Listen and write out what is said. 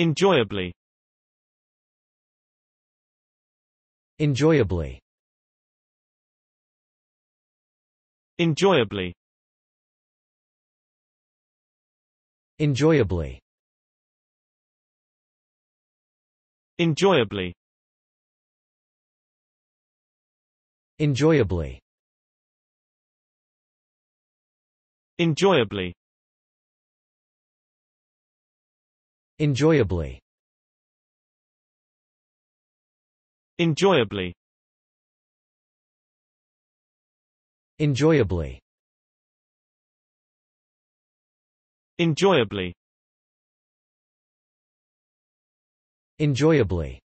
Enjoyably Enjoyably Enjoyably Enjoyably Enjoyably Enjoyably Enjoyably Enjoyably Enjoyably Enjoyably Enjoyably Enjoyably